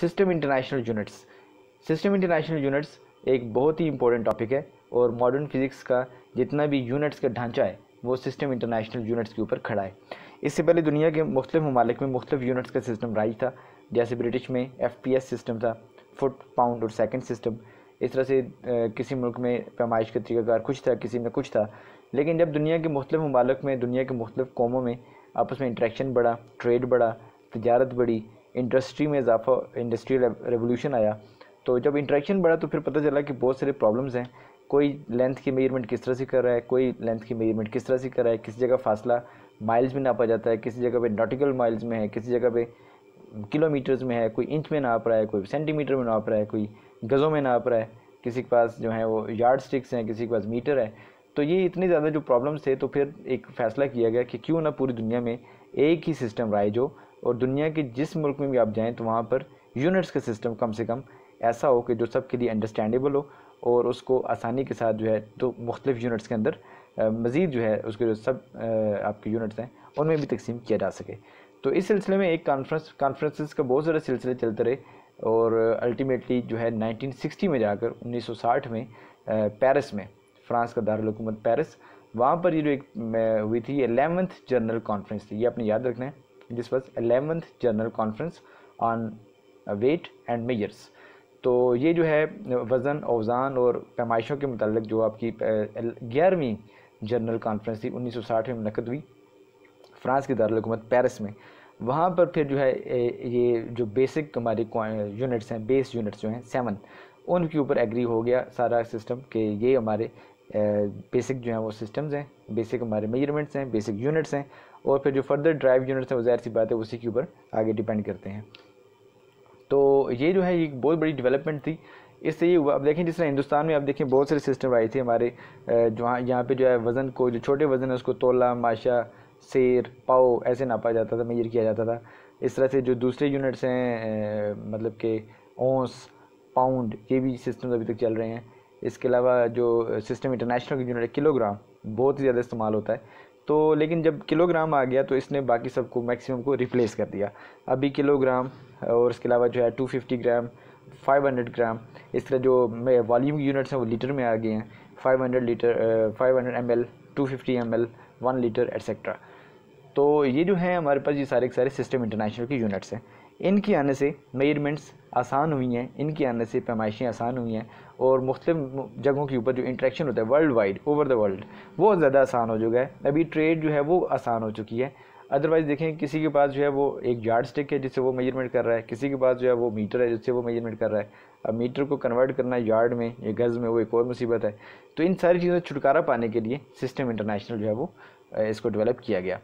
system international units system international units एक बहुत ही important topic है और मॉडर्न फिजिक्स का जितना भी यूनिट्स का ढांचा है वो सिस्टम इंटरनेशनल यूनिट्स के ऊपर खड़ा है इससे पहले दुनिया के मुख्त ममालिक में मुख्त यूनिट्स का सिस्टम राइज था जैसे ब्रिटिश में एफ सिस्टम था फुट पाउंड और सेकेंड सिस्टम इस तरह से किसी मुल्क में पैमाइश का तरीकाकार कुछ था किसी में कुछ था लेकिन जब दुनिया के मुख्त ममालक में दुनिया के मुख्तु कौमों में आपस में इंट्रैक्शन बढ़ा ट्रेड बढ़ा तजारत बढ़ी इंडस्ट्री में इजाफा इंडस्ट्रियल रेवोल्यूशन आया तो जब इंट्रैक्शन बढ़ा तो फिर पता चला कि बहुत सारे प्रॉब्लम्स हैं कोई लेंथ की मेजरमेंट किस तरह से कर रहा है कोई लेंथ की मेजरमेंट किस तरह से कर रहा है किसी जगह फासला माइल्स में नापा जाता है किसी जगह पे नॉटिकल माइल्स में है किसी जगह पे किलोमीटर्स में है कोई इंच में नाप रहा है कोई सेंटीमीटर में नाप रहा है कोई गज़ों में नाप रहा है किसी के पास जो है वो यार्ड स्टिक्स हैं किसी के पास मीटर है तो ये इतने ज़्यादा जो प्रॉब्लम्स थे तो फिर एक फ़ैसला किया गया कि क्यों ना पूरी दुनिया में एक ही सिस्टम रहा है जो और दुनिया के जिस मुल्क में भी आप जाएँ तो वहाँ पर यूनिट्स का सिस्टम कम से कम ऐसा हो कि जो सब के लिए अंडरस्टैंडेबल हो और उसको आसानी के साथ जो है तो मुख्तलिफ यूनिट्स के अंदर मज़ीद जो है उसके जो सब आपके यूनिट्स हैं उनमें भी तकसीम किया जा सके तो इस सिलसिले में एक कॉन्फ्रेंस कॉन्फ्रेंसिस का बहुत ज़्यादा सिलसिले चलते रहे और अल्टीमेटली जो है 1960 में जाकर 1960 में पेरिस में फ्रांस का दारकूमत पेरिस वहाँ पर ये जो एक हुई थी एलेवंथ जनरल कॉन्फ्रेंस थी ये आपने याद रखना है this was 11th general conference on weight and measures तो ये जो है वज़न अवजान और पैमाइशों के मतलब जो आपकी ग्यारहवीं जनरल कॉन्फ्रेंस थी 1960 में मनकद हुई फ्रांस की दारकूमत पेरिस में वहाँ पर फिर जो है ये जो बेसिक हमारी यूनिट्स हैं बेस यूनिट्स जो हैं सेवन उनके ऊपर एग्री हो गया सारा सिस्टम कि ये हमारे बेसिक जो हैं वो सिस्टम्स हैं बेसिक हमारे मेजरमेंट्स हैं बेसिक यूनिट्स हैं और फिर जो फर्दर ड्राइव यूनिट्स हैं वो ज़ाहिर सी बात है उसी के ऊपर आगे डिपेंड करते हैं तो ये जो है एक बहुत बड़ी डेवलपमेंट थी इससे ये हुआ अब देखें जिस तरह हिंदुस्तान में आप देखें बहुत सारे सिस्टम आए थे हमारे जहाँ यहाँ पे जो है वज़न को जो छोटे वज़न है उसको तोला माशा शेर पाओ ऐसे नापा जाता था मेजर किया जाता था इस तरह से जो दूसरे यूनिट्स हैं मतलब के ओंस पाउंड ये भी सिस्टम अभी तक चल रहे हैं इसके अलावा जो सिस्टम इंटरनेशनल यूनिट है किलोग्राम बहुत ही ज़्यादा इस्तेमाल होता है तो लेकिन जब किलोग्राम आ गया तो इसने बाकी सबको मैक्सिमम को रिप्लेस कर दिया अभी किलोग्राम और इसके अलावा जो है 250 ग्राम 500 ग्राम इस तरह जो वॉल्यूम यूनिट्स हैं वो लीटर में आ गए हैं 500 litre 500 fifty 250 L 1 litre etcetera तो ये जो है हमारे पास ये सारे के सारे सिस्टम इंटरनेशनल के यूनिट्स हैं इनके आने से मेजरमेंट्स आसान हुई हैं इनके आने से पैमाइशें आसान हुई हैं और मुख्तु जगहों के ऊपर जो इंट्रैक्शन होता है world wide over the world वो ज़्यादा आसान हो चुका है अभी ट्रेड जो है वो आसान हो चुकी है अदरवाइज़ देखें किसी के पास जो है वो एक यार्ड स्टिक है जिससे वो मेजरमेंट कर रहा है किसी के पास जो है वो मीटर है जिससे वो मेजरमेंट कर रहा है अब मीटर को कन्वर्ट करना यार्ड में या गज़ में वो एक और मुसीबत है तो इन सारी चीज़ों से छुटकारा पाने के लिए सिस्टम इंटरनेशनल जो है वो इसको डेवलप किया गया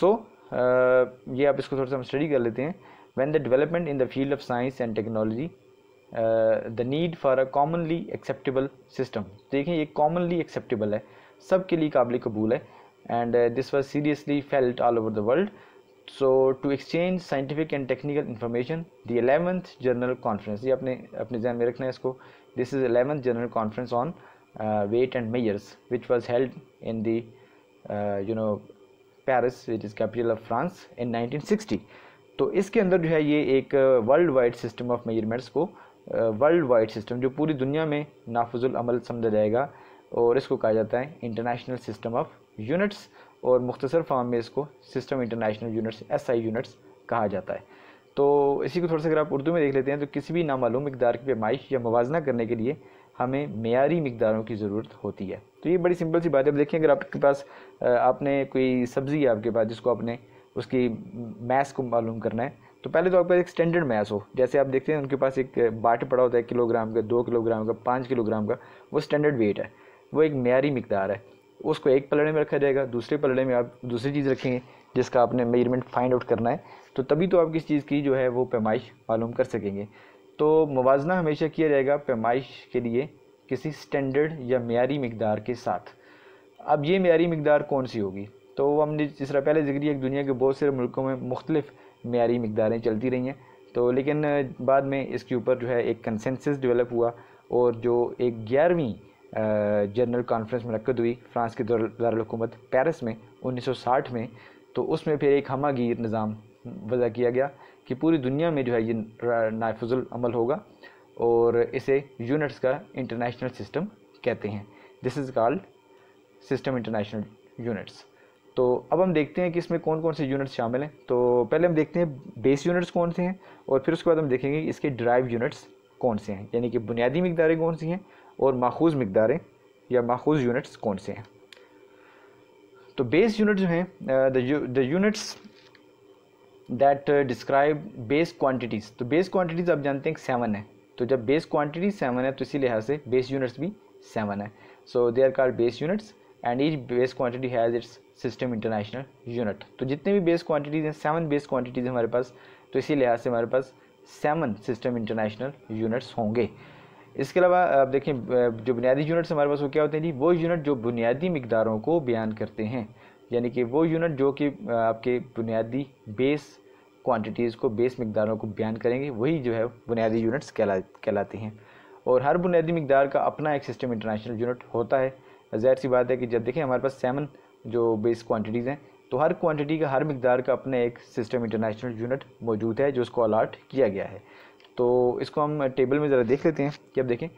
सो so, ये आप इसको थोड़ा सा हम स्टडी कर लेते हैं when the development in the field of science and technology the need for a commonly acceptable system देखें ये कॉमनली एक्सेप्टेबल है सब के लिए काबिल कबूल है and this was seriously felt all over the world so to exchange scientific and technical information the eleventh general conference ये अपने अपने जहन में रखना है इसको this is eleventh general conference on weight and measures which was held in you know Paris which is capital of France in nineteen sixty तो इसके अंदर जो है ये एक world wide system of measurements को uh, वर्ल्ड वाइड सिस्टम जो पूरी दुनिया में अमल समझा जाएगा और इसको कहा जाता है इंटरनेशनल सिस्टम ऑफ यूनिट्स और मुख्तसर फॉर्म में इसको system international units S I units कहा जाता है तो इसी को थोड़ा सा अगर आप उर्दू में देख लेते हैं तो किसी भी नामालूम मकदार की पैमाइश या मुजना करने के लिए हमें मैारी मकदारों की ज़रूरत होती है तो ये बड़ी सिंपल सी बात है अब देखें अगर आपके पास आपने कोई सब्ज़ी है आपके पास जिसको आपने उसकी मैस को मालूम करना है तो पहले तो आपके पास एक स्टैंडर्ड मैस हो जैसे आप देखते हैं उनके पास एक बाट पड़ा होता है किलोग्राम का दो किलोग्राम का पाँच किलोग्राम का वो स्टैंडर्ड वेट है वो एक मैारी मकदार है उसको एक पलड़े में रखा जाएगा दूसरे पलड़े में आप दूसरी चीज़ रखेंगे जिसका आपने मेजरमेंट फाइंड आउट करना है तो तभी तो आप किस चीज़ की जो है वो पैमाइश मालूम कर सकेंगे तो मुवजना हमेशा किया जाएगा पैमाइश के लिए किसी स्टैंडर्ड या मैारी मकदार के साथ अब ये मैारी मकदार कौन सी होगी तो हमने जिस तरह पहले जिक्र एक दुनिया के बहुत से मुल्कों में मुख्तलिफ़ मीरी मकदारें चलती रही हैं तो लेकिन बाद में इसके ऊपर जो है एक कंसेंसस डेवलप हुआ और जो एक ग्यारहवीं जनरल कॉन्फ्रेंस मनकद हुई फ्रांस के दारकूमत पेरिस में 1960 में तो उसमें फिर एक हमागीर निज़ाम वजह किया गया कि पूरी दुनिया में जो है ये नाफजल अमल होगा और इसे यूनिट्स का इंटरनेशनल सिस्टम कहते हैं this is called system international units तो अब हम देखते हैं कि इसमें कौन कौन से यूनिट्स शामिल हैं तो पहले हम देखते हैं बेस यूनिट्स कौन से हैं और फिर उसके बाद हम देखेंगे इसके ड्राइव यूनिट्स कौन से हैं यानी कि बुनियादी मकदारें कौन सी हैं और माखूज मकदारें या माखूज यूनिट्स कौन से हैं तो बेस यूनिट जो हैं the units that describe base quantities तो बेस क्वान्टिटीज आप जानते हैं सेवन है तो जब बेस क्वान्टिटी सेवन है तो इसी लिहाज से बेस यूनिट्स भी सेवन है सो दे आर कार base units and each base quantity has its system international unit तो जितने भी बेस क्वान्टिटीज हैं सेवन बेस क्वान्टिटीज़ हमारे पास तो इसी लिहाज से हमारे पास सेवन सिस्टम इंटरनेशनल यूनिट्स होंगे इसके अलावा आप देखें जो बुनियादी यूनिट्स हमारे पास वो क्या होते हैं जी वो यूनिट जो बुनियादी मकदारों को बयान करते हैं यानी कि वो यूनिट जो कि आपके बुनियादी बेस क्वांटिटीज़ को बेस मकदारों को बयान करेंगे वही जो है बुनियादी यूनिट्स कहला कहलाते हैं और हर बुनियादी मकदार का अपना एक सिस्टम इंटरनेशनल यूनिट होता है जहर सी बात है कि जब देखें हमारे पास सेवन जो बेस क्वांटिटीज़ हैं तो हर क्वांटिटी का हर मकदार का अपने एक सिस्टम इंटरनेशनल यूनिट मौजूद है जो उसको अलाट किया गया है तो इसको हम टेबल में ज़रा देख लेते हैं कि अब देखें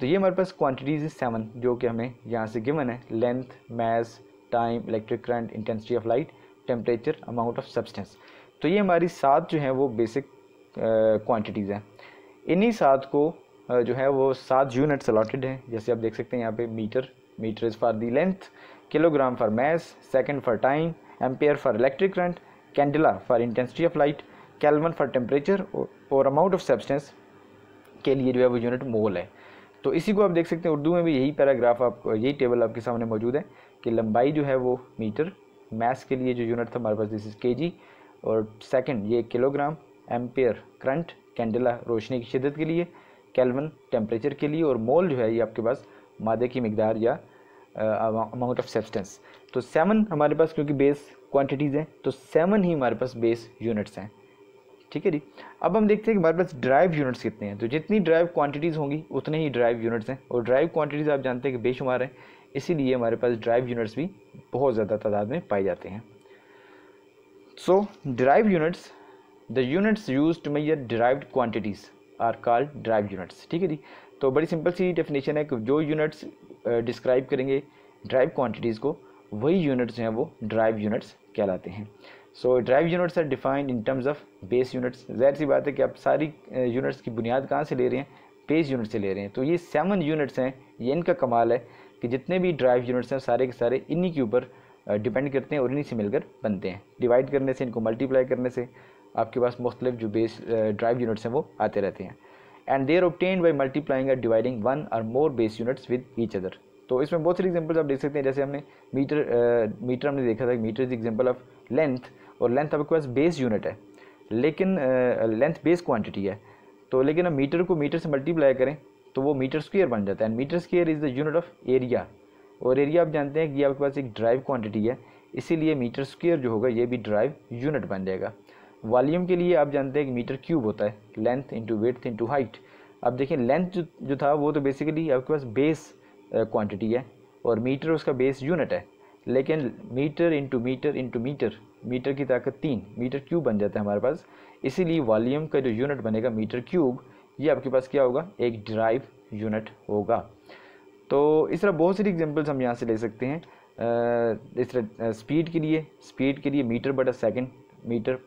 तो ये हमारे पास क्वांटिटीज़ सेवन जो कि हमें यहाँ से गिवन है length mass time electric current intensity of light temperature amount of substance तो ये हमारी सात जो हैं वो बेसिक क्वांटिटीज़ हैं इन्हीं सात को जो है वो सात यूनिट्स अलाटेड हैं जैसे आप देख सकते हैं यहाँ पे metre metre for the length, kilogram for mass, second for time, ampere for electric current, candela for intensity of light, kelvin for temperature temperature और amount of substance के लिए जो है वो यूनिट मोल है तो इसी को आप देख सकते हैं उर्दू में भी यही पैराग्राफ आप यही टेबल आपके सामने मौजूद है कि लंबाई जो है वो मीटर मैस के लिए जो यूनिट था हमारे पास दिस इज के और सेकंड ये किलोग्राम एम्पेयर करंट कैंडला रोशनी की शिदत के लिए कैलवन टेम्परेचर के लिए और मोल जो है ये आपके पास मादे की मकदार या अमाउंट ऑफ सब्सटेंस तो सेवन हमारे पास क्योंकि बेस क्वांटिटीज़ हैं तो सेवन ही हमारे पास बेस यूनिट्स हैं ठीक है जी अब हम देखते हैं कि हमारे पास ड्राइव यूनिट्स कितने हैं तो जितनी ड्राइव क्वांटिटीज़ होंगी उतने ही ड्राइव यूनिट्स हैं और ड्राइव क्वांटिटीज़ आप जानते हैं कि बेशुमार हैं इसीलिए हमारे पास ड्राइव यूनिट्स भी बहुत ज़्यादा तादाद में पाए जाते हैं so derived units the units use to measure derived quantities are called derived units ठीक है जी तो बड़ी सिंपल सी डेफिनेशन है कि जो यूनिट्स डिस्क्राइब करेंगे ड्राइव क्वांटिटीज़ को वही यूनिट्स हैं वो ड्राइव यूनिट्स कहलाते हैं so derived units are defined in terms of base units जहर सी बात है कि आप सारी यूनिट्स की बुनियाद कहाँ से ले रहे हैं बेस यूनिट से ले रहे हैं तो ये सेवन यूनिट्स हैं ये इनका कमाल है कि जितने भी ड्राइव यूनिट्स हैं सारे के सारे इन्हीं के ऊपर डिपेंड करते हैं और इन्हीं से मिलकर बनते हैं डिवाइड करने से इनको मल्टीप्लाई करने से आपके पास मुख्तलिफ जो बेस ड्राइव यूनिट्स हैं वो आते रहते हैं and they're obtain by multiplying and dividing one और more base units with each other तो इसमें बहुत सारी एग्जाम्पल्स आप देख सकते हैं जैसे हमने मीटर मीटर हमने देखा था metre is example of length और लेंथ आपके पास बेस यूनिट है लेकिन लेंथ बेस क्वान्टिटी है तो लेकिन हम मीटर को मीटर से मल्टीप्लाई करें तो वो मीटर स्क्वेयर बन जाता है and metre square is the unit of area और एरिया आप जानते हैं कि आपके पास एक ड्राइव क्वान्टिटी है इसीलिए मीटर स्क्वेयर जो होगा ये भी ड्राइव यूनिट बन जाएगा वॉल्यूम के लिए आप जानते हैं कि मीटर क्यूब होता है length into width into height अब देखें लेंथ जो जो था वो तो बेसिकली आपके पास बेस क्वांटिटी है और मीटर उसका बेस यूनिट है लेकिन metre into metre into metre metre की ताकत तीन मीटर क्यूब बन जाता है हमारे पास इसीलिए वॉल्यूम का जो यूनिट बनेगा मीटर क्यूब ये आपके पास क्या होगा एक ड्राइव यूनिट होगा तो इस तरह बहुत सारी एग्जाम्पल्स हम यहाँ से ले सकते हैं इस तरह स्पीड के लिए स्पीड के लिए मीटर बटा सेकेंड मीटर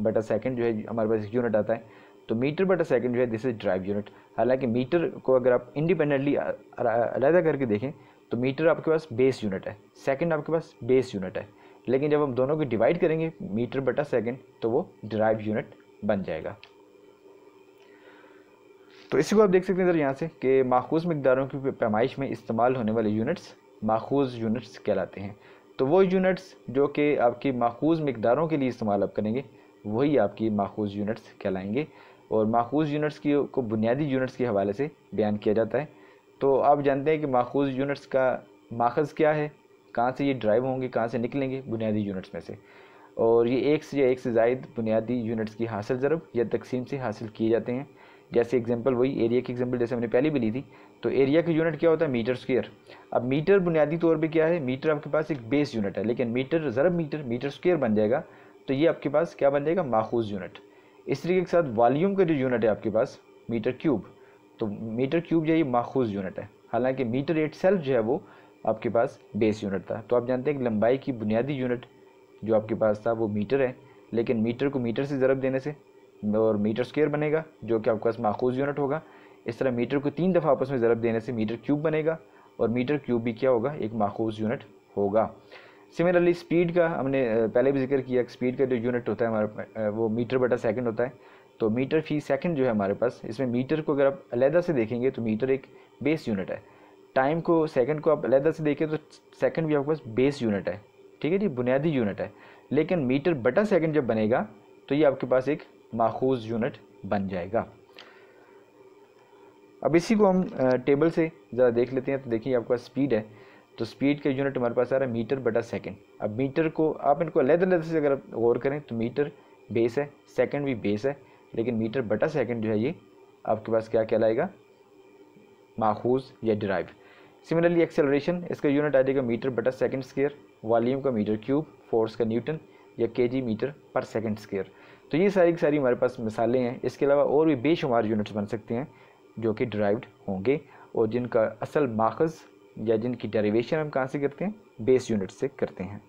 बटा सेकेंड जो है हमारे पास यूनिट आता है तो मीटर बटा सेकेंड जो है दिस इज़ ड्राइव यूनिट हालांकि मीटर को अगर आप इंडिपेंडेंटली अलहदा करके देखें तो मीटर आपके पास बेस यूनिट है सेकेंड आपके पास बेस यूनिट है लेकिन जब हम दोनों को डिवाइड करेंगे मीटर बटा सेकेंड तो वो ड्राइव यूनिट बन जाएगा तो इसी को आप देख सकते हैं इधर यहाँ से कि माखूज मकदारों की पैमाइश में इस्तेमाल होने वाले यूनिट्स माखूज यूनिट्स कहलाते हैं तो वो यूनिट्स जो कि आपकी माखूज मकदारों के लिए इस्तेमाल आप करेंगे वही आपकी माखूज यूनिट्स कहलाएंगे और माखूज यूनिट्स की को बुनियादी यूनिट्स के हवाले से बयान किया जाता है तो आप जानते हैं कि माखूज यूनिट्स का माखज़ क्या है कहाँ से ये ड्राइव होंगे कहाँ से निकलेंगे बुनियादी यूनिट्स में से और ये एक से या एक से जायद बुनियादी यूनिट्स की हासिल ज़रब या तकसीम से हासिल किए जाते हैं जैसे एग्जांपल वही एरिया की एग्जांपल जैसे हमने पहले भी ली थी तो एरिया का यूनिट क्या होता है मीटर स्क्वेयर अब मीटर बुनियादी तौर पे क्या है मीटर आपके पास एक बेस यूनिट है लेकिन मीटर ज़रब मीटर मीटर स्क्वेयर बन जाएगा तो ये आपके पास क्या बन जाएगा माखूज यूनिट इस तरीके के साथ वॉल्यूम का जो यूनिट है आपके पास मीटर क्यूब तो मीटर क्यूब जो ये माखूज यूनिट है हालांकि मीटर एट सेल्फ जो है वो आपके पास बेस यूनिट था तो आप जानते हैं कि लंबाई की बुनियादी यूनिट जो आपके पास था वो मीटर है लेकिन मीटर को मीटर से ज़रब देने से और मीटर स्केयर बनेगा जो कि आपके पास माखूज यूनिट होगा इस तरह मीटर को तीन दफ़ा आपस में ज़रब देने से मीटर क्यूब बनेगा और मीटर क्यूब भी क्या होगा एक माखूज यूनिट होगा सिमिलरली स्पीड का हमने पहले भी जिक्र किया स्पीड का जो यूनिट होता है हमारे वो मीटर बटा सेकंड होता है तो मीटर फी सेकंड जो है हमारे पास इसमें मीटर को अगर आप अलहदा से देखेंगे तो मीटर एक बेस यूनिट है टाइम को सेकंड को आप अलहदा से देखें तो सेकंड भी आपके पास बेस यूनिट है ठीक है जी बुनियादी यूनिट है लेकिन मीटर बटा सेकेंड जब बनेगा तो ये आपके पास एक माखूज यूनिट बन जाएगा अब इसी को हम टेबल से ज़रा देख लेते हैं तो देखिए पास स्पीड है तो स्पीड का यूनिट हमारे पास आ रहा है मीटर बटा सेकेंड अब मीटर को आप इनको अलग अलग से अगर गौर करें तो मीटर बेस है सेकेंड भी बेस है लेकिन मीटर बटा सेकेंड जो है ये आपके पास क्या कहलाएगा माखूज या ड्राइव सिमिलरली एक्सेलरेशन इसका यूनिट आ जाएगा मीटर बटा सेकेंड स्केयर वॉल्यूम का मीटर क्यूब फोर्स का न्यूटन या के जी मीटर पर सेकेंड स्केयर तो ये सारी की सारी हमारे पास मिसालें हैं इसके अलावा और भी बेशुमार यूनिट्स बन सकते हैं जो कि डिराइव्ड होंगे और जिनका असल माखज़ या जिनकी डेरिवेशन हम कहाँ से करते हैं बेस यूनिट से करते हैं